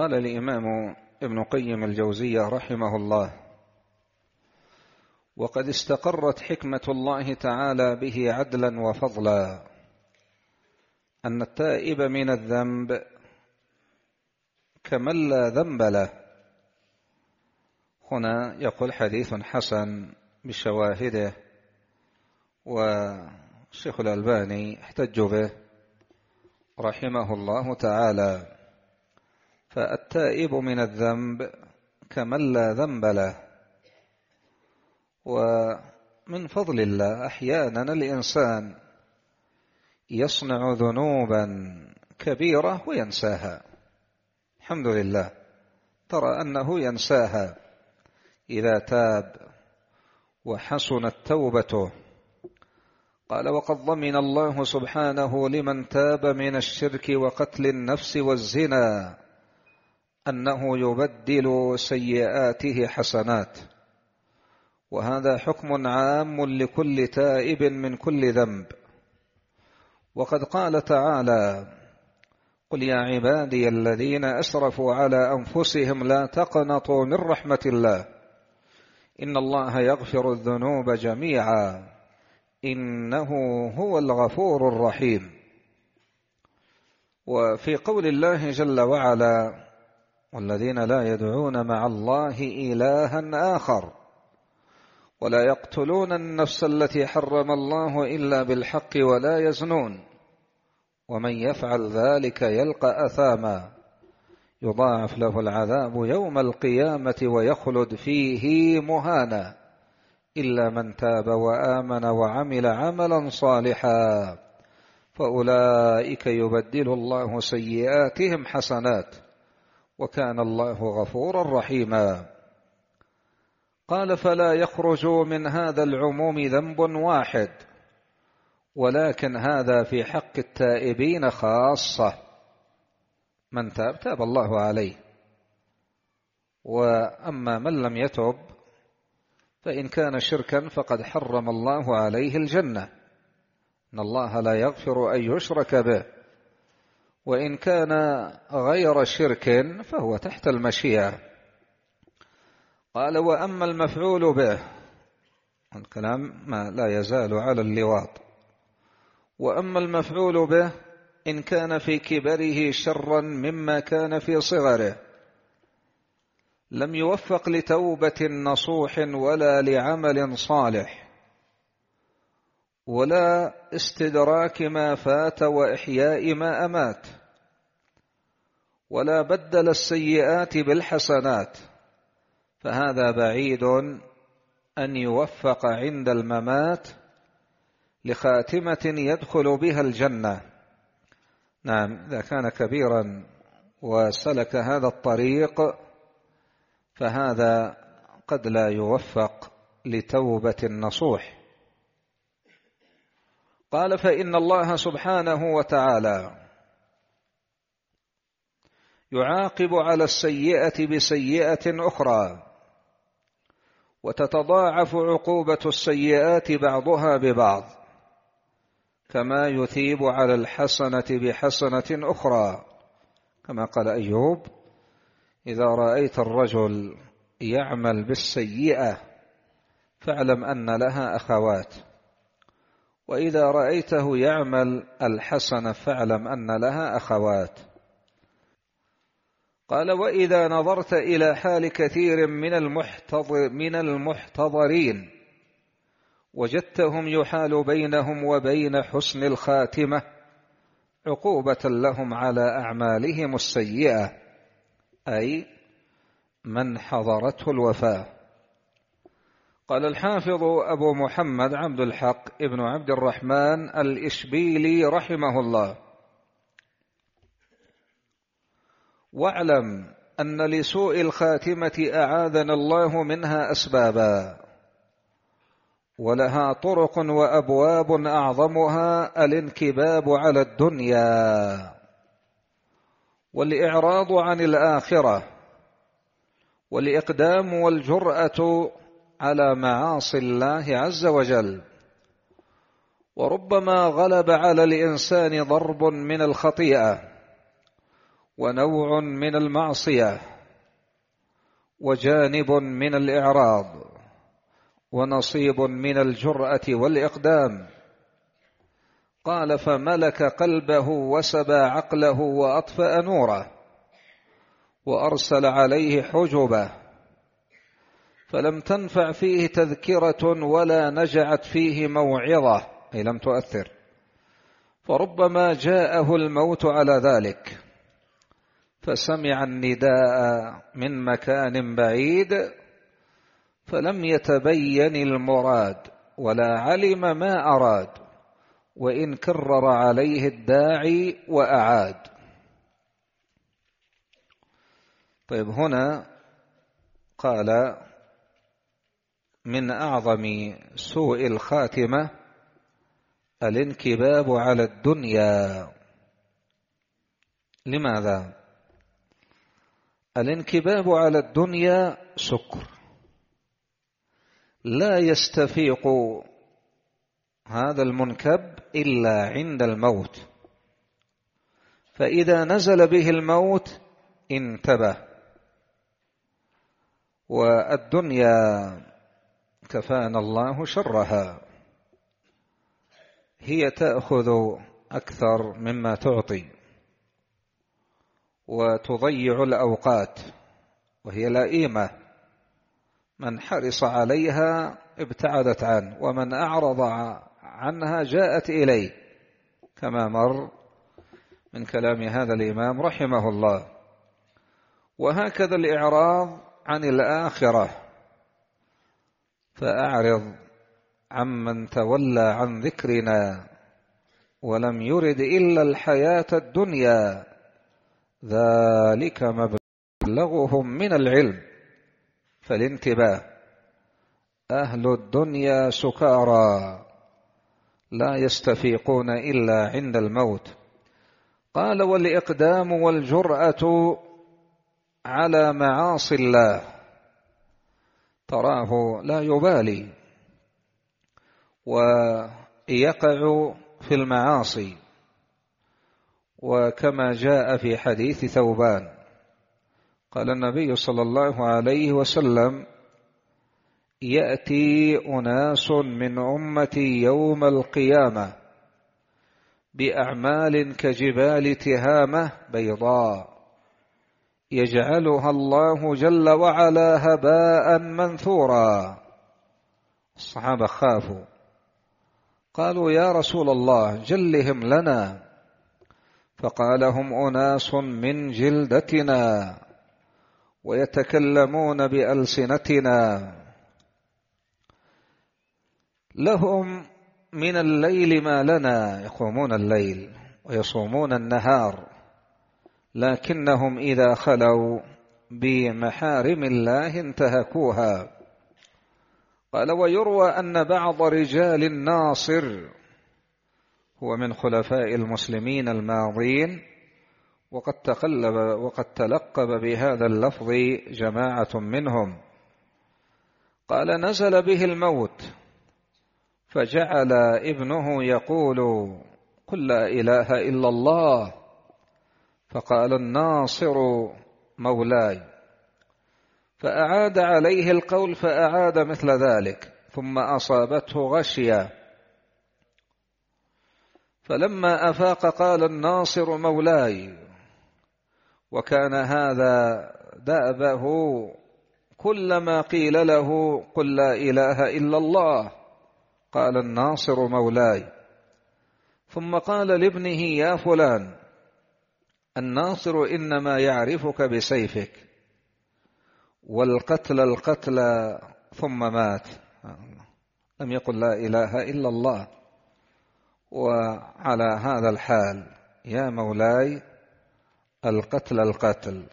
قال الإمام ابن قيم الجوزية رحمه الله وقد استقرت حكمة الله تعالى به عدلا وفضلا أن التائب من الذنب كمن لا ذنب له هنا يقول حديث حسن بشواهده والشيخ الألباني احتج به رحمه الله تعالى فالتائب من الذنب كمن لا ذنب له ومن فضل الله أحيانا الإنسان يصنع ذنوبا كبيرة وينساها الحمد لله ترى أنه ينساها إذا تاب وحسنت توبته قال وقد ضمن الله سبحانه لمن تاب من الشرك وقتل النفس والزنا أنه يبدل سيئاته حسنات وهذا حكم عام لكل تائب من كل ذنب وقد قال تعالى قل يا عبادي الذين أسرفوا على أنفسهم لا تقنطوا من رحمة الله إن الله يغفر الذنوب جميعا إنه هو الغفور الرحيم وفي قول الله جل وعلا والذين لا يدعون مع الله إلها آخر ولا يقتلون النفس التي حرم الله إلا بالحق ولا يزنون ومن يفعل ذلك يلقى أثاما يضاعف له العذاب يوم القيامة ويخلد فيه مهانا إلا من تاب وآمن وعمل عملا صالحا فأولئك يبدل الله سيئاتهم حسنات وكان الله غفورا رحيما قال فلا يخرج من هذا العموم ذنب واحد ولكن هذا في حق التائبين خاصة من تاب تاب الله عليه وأما من لم يتب فإن كان شركا فقد حرم الله عليه الجنة إن الله لا يغفر أن يشرك به وإن كان غير شرك فهو تحت المشيئة قال وأما المفعول به الكلام ما لا يزال على اللواط وأما المفعول به إن كان في كبره شرا مما كان في صغره لم يوفق لتوبة نصوح ولا لعمل صالح ولا استدراك ما فات واحياء ما امات ولا بدل السيئات بالحسنات فهذا بعيد ان يوفق عند الممات لخاتمه يدخل بها الجنه نعم اذا كان كبيرا وسلك هذا الطريق فهذا قد لا يوفق لتوبه النصوح قال فإن الله سبحانه وتعالى يعاقب على السيئة بسيئة أخرى وتتضاعف عقوبة السيئات بعضها ببعض كما يثيب على الحسنة بحسنة أخرى كما قال أيوب إذا رأيت الرجل يعمل بالسيئة فاعلم أن لها أخوات وإذا رأيته يعمل الحسنة فاعلم أن لها أخوات قال وإذا نظرت إلى حال كثير من من المحتضرين وجدتهم يحال بينهم وبين حسن الخاتمة عقوبة لهم على أعمالهم السيئة أي من حضرته الوفاة قال الحافظ أبو محمد عبد الحق ابن عبد الرحمن الإشبيلي رحمه الله واعلم أن لسوء الخاتمة أعاذنا الله منها أسبابا ولها طرق وأبواب أعظمها الانكباب على الدنيا والإعراض عن الآخرة والإقدام والجرأة على معاصي الله عز وجل وربما غلب على الانسان ضرب من الخطيئه ونوع من المعصيه وجانب من الاعراض ونصيب من الجراه والاقدام قال فملك قلبه وسبى عقله واطفا نوره وارسل عليه حجبه فلم تنفع فيه تذكرة ولا نجعت فيه موعظة أي لم تؤثر فربما جاءه الموت على ذلك فسمع النداء من مكان بعيد فلم يتبين المراد ولا علم ما أراد وإن كرر عليه الداعي وأعاد طيب هنا قال من أعظم سوء الخاتمة الانكباب على الدنيا لماذا؟ الانكباب على الدنيا سكر لا يستفيق هذا المنكب إلا عند الموت فإذا نزل به الموت انتبه والدنيا كفانا الله شرها هي تأخذ أكثر مما تعطي وتضيع الأوقات وهي لئيمة من حرص عليها ابتعدت عنه ومن أعرض عنها جاءت إليه كما مر من كلام هذا الإمام رحمه الله وهكذا الإعراض عن الآخرة فأعرض عمن تولى عن ذكرنا ولم يرد إلا الحياة الدنيا ذلك مبلغهم من العلم فالانتباه أهل الدنيا سكارى لا يستفيقون إلا عند الموت قال والإقدام والجرأة على معاصي الله تراه لا يبالي ويقع في المعاصي وكما جاء في حديث ثوبان قال النبي صلى الله عليه وسلم يأتي أناس من أمتي يوم القيامة بأعمال كجبال تهامة بيضاء يجعلها الله جل وعلا هباء منثورا الصحابة خافوا قالوا يا رسول الله جلهم لنا فقال هم أناس من جلدتنا ويتكلمون بألسنتنا لهم من الليل ما لنا يقومون الليل ويصومون النهار لكنهم إذا خلوا بمحارم الله انتهكوها قال ويروى أن بعض رجال الناصر هو من خلفاء المسلمين الماضين وقد تقلب وقد تلقب بهذا اللفظ جماعة منهم قال نزل به الموت فجعل ابنه يقول قل لا إله إلا الله فقال الناصر مولاي فأعاد عليه القول فأعاد مثل ذلك ثم أصابته غشية فلما أفاق قال الناصر مولاي وكان هذا دأبه كلما قيل له قل لا إله إلا الله قال الناصر مولاي ثم قال لابنه يا فلان الناصر إنما يعرفك بسيفك والقتل القتل ثم مات لم يقل لا إله إلا الله وعلى هذا الحال يا مولاي القتل القتل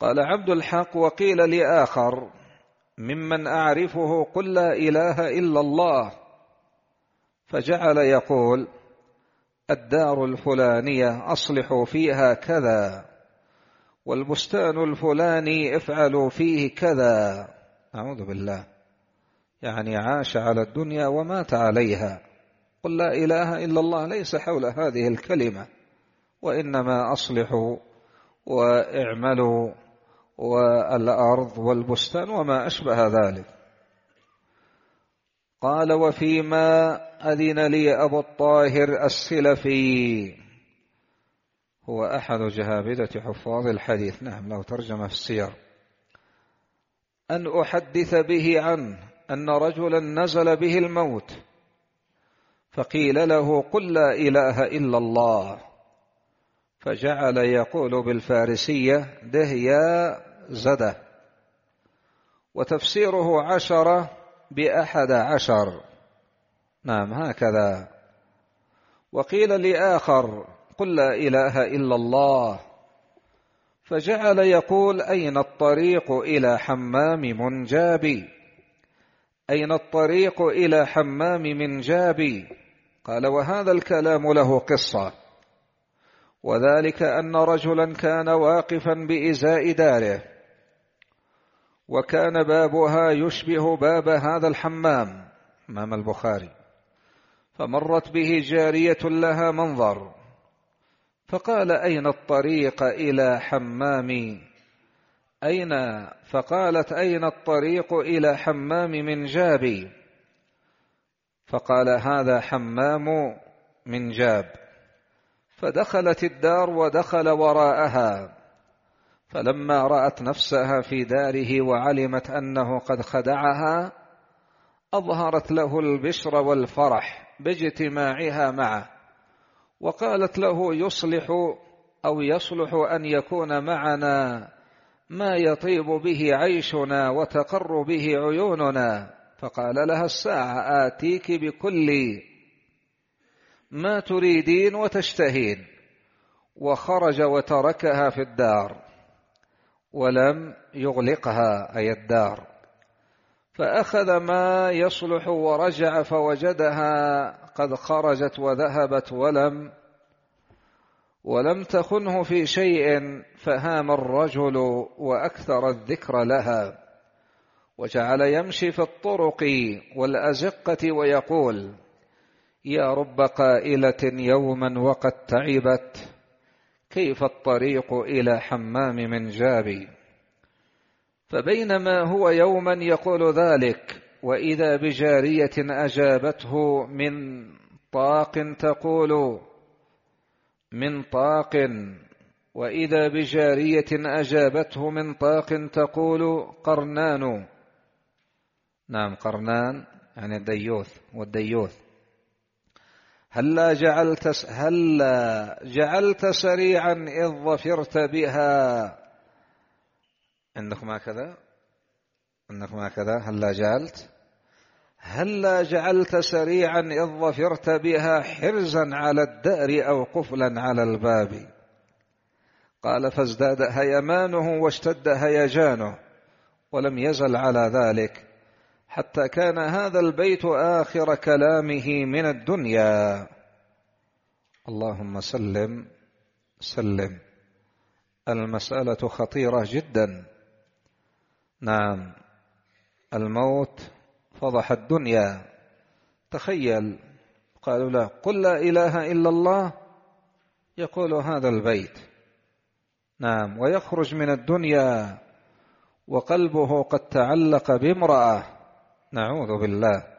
قال عبد الحق وقيل لآخر ممن أعرفه قل لا إله إلا الله فجعل يقول الدار الفلانية أصلحوا فيها كذا والبستان الفلاني افعلوا فيه كذا أعوذ بالله يعني عاش على الدنيا ومات عليها قل لا إله إلا الله ليس حول هذه الكلمة وإنما أصلحوا واعملوا والأرض والبستان وما أشبه ذلك قال وفيما أذن لي أبو الطاهر السلفي هو أحد جهابذة حفاظ الحديث نعم لو ترجمة في السير أن أحدث به عنه أن رجلا نزل به الموت فقيل له قل لا إله إلا الله فجعل يقول بالفارسية دهيا زده وتفسيره عشرة بأحد عشر نعم هكذا وقيل لآخر قل لا إله إلا الله فجعل يقول أين الطريق إلى حمام منجابي أين الطريق إلى حمام منجابي قال وهذا الكلام له قصة وذلك أن رجلا كان واقفا بإزاء داره وكان بابها يشبه باب هذا الحمام امام البخاري فمرت به جاريه لها منظر فقال اين الطريق الى حمام اين فقالت اين الطريق الى حمام من جابي فقال هذا حمام من جاب فدخلت الدار ودخل وراءها فلما رأت نفسها في داره وعلمت أنه قد خدعها أظهرت له البشر والفرح باجتماعها معه وقالت له يصلح أو يصلح أن يكون معنا ما يطيب به عيشنا وتقر به عيوننا فقال لها الساعة آتيك بكل ما تريدين وتشتهين وخرج وتركها في الدار ولم يغلقها أي الدار فأخذ ما يصلح ورجع فوجدها قد خرجت وذهبت ولم ولم تخنه في شيء فهام الرجل وأكثر الذكر لها وجعل يمشي في الطرق والأزقة ويقول يا رب قائلة يوما وقد تعبت كيف الطريق إلى حمام منجابي فبينما هو يوما يقول ذلك وإذا بجارية أجابته من طاق تقول من طاق وإذا بجارية أجابته من طاق تقول قرنان نعم قرنان يعني الديوث والديوث هلا جعلت هلا جعلت سريعا إذ ظفرت بها عندكم هكذا عندكم هكذا هلا جعلت هلا جعلت سريعا إذ ظفرت بها حرزا على الدأر أو قفلا على الباب قال فازداد هيمانه واشتد هيجانه ولم يزل على ذلك حتى كان هذا البيت آخر كلامه من الدنيا اللهم سلم سلم المسألة خطيرة جدا نعم الموت فضح الدنيا تخيل قالوا له قل لا إله إلا الله يقول هذا البيت نعم ويخرج من الدنيا وقلبه قد تعلق بامرأة نعوذ بالله